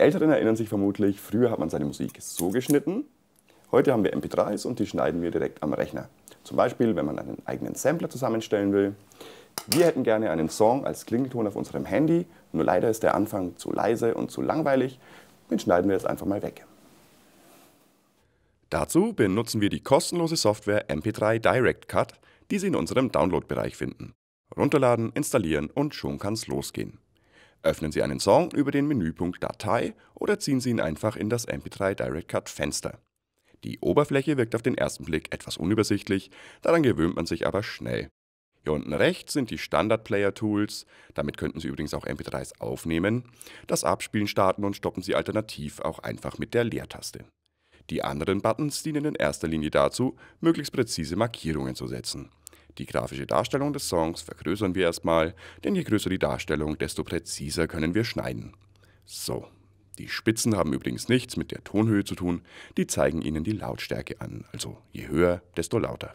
Älteren erinnern sich vermutlich, früher hat man seine Musik so geschnitten. Heute haben wir MP3s und die schneiden wir direkt am Rechner. Zum Beispiel, wenn man einen eigenen Sampler zusammenstellen will. Wir hätten gerne einen Song als Klingelton auf unserem Handy, nur leider ist der Anfang zu leise und zu langweilig. Den schneiden wir jetzt einfach mal weg. Dazu benutzen wir die kostenlose Software MP3 Direct Cut, die Sie in unserem Download-Bereich finden. Runterladen, installieren und schon kann's losgehen. Öffnen Sie einen Song über den Menüpunkt Datei oder ziehen Sie ihn einfach in das MP3 Direct Cut Fenster. Die Oberfläche wirkt auf den ersten Blick etwas unübersichtlich, daran gewöhnt man sich aber schnell. Hier unten rechts sind die Standard-Player-Tools, damit könnten Sie übrigens auch MP3s aufnehmen, das Abspielen starten und stoppen Sie alternativ auch einfach mit der Leertaste. Die anderen Buttons dienen in erster Linie dazu, möglichst präzise Markierungen zu setzen. Die grafische Darstellung des Songs vergrößern wir erstmal, denn je größer die Darstellung, desto präziser können wir schneiden. So. Die Spitzen haben übrigens nichts mit der Tonhöhe zu tun, die zeigen Ihnen die Lautstärke an, also je höher, desto lauter.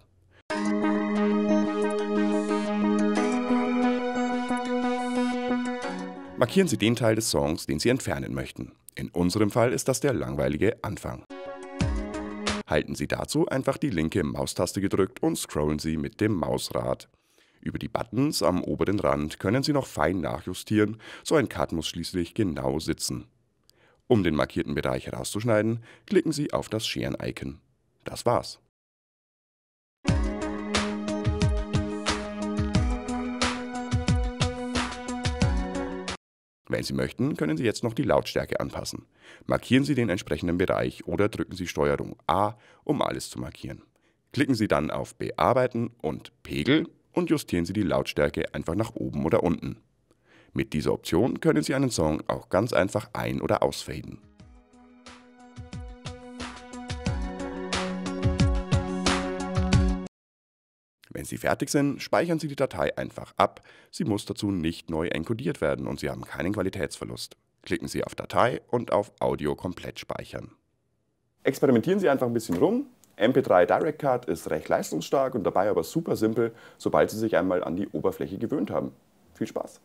Markieren Sie den Teil des Songs, den Sie entfernen möchten. In unserem Fall ist das der langweilige Anfang. Halten Sie dazu einfach die linke Maustaste gedrückt und scrollen Sie mit dem Mausrad. Über die Buttons am oberen Rand können Sie noch fein nachjustieren, so ein Cut muss schließlich genau sitzen. Um den markierten Bereich herauszuschneiden, klicken Sie auf das Scheren-Icon. Das war's. Wenn Sie möchten, können Sie jetzt noch die Lautstärke anpassen. Markieren Sie den entsprechenden Bereich oder drücken Sie STRG A, um alles zu markieren. Klicken Sie dann auf Bearbeiten und Pegel und justieren Sie die Lautstärke einfach nach oben oder unten. Mit dieser Option können Sie einen Song auch ganz einfach ein- oder ausfaden. Wenn Sie fertig sind, speichern Sie die Datei einfach ab. Sie muss dazu nicht neu enkodiert werden und Sie haben keinen Qualitätsverlust. Klicken Sie auf Datei und auf Audio komplett speichern. Experimentieren Sie einfach ein bisschen rum. MP3 Direct Card ist recht leistungsstark und dabei aber super simpel, sobald Sie sich einmal an die Oberfläche gewöhnt haben. Viel Spaß!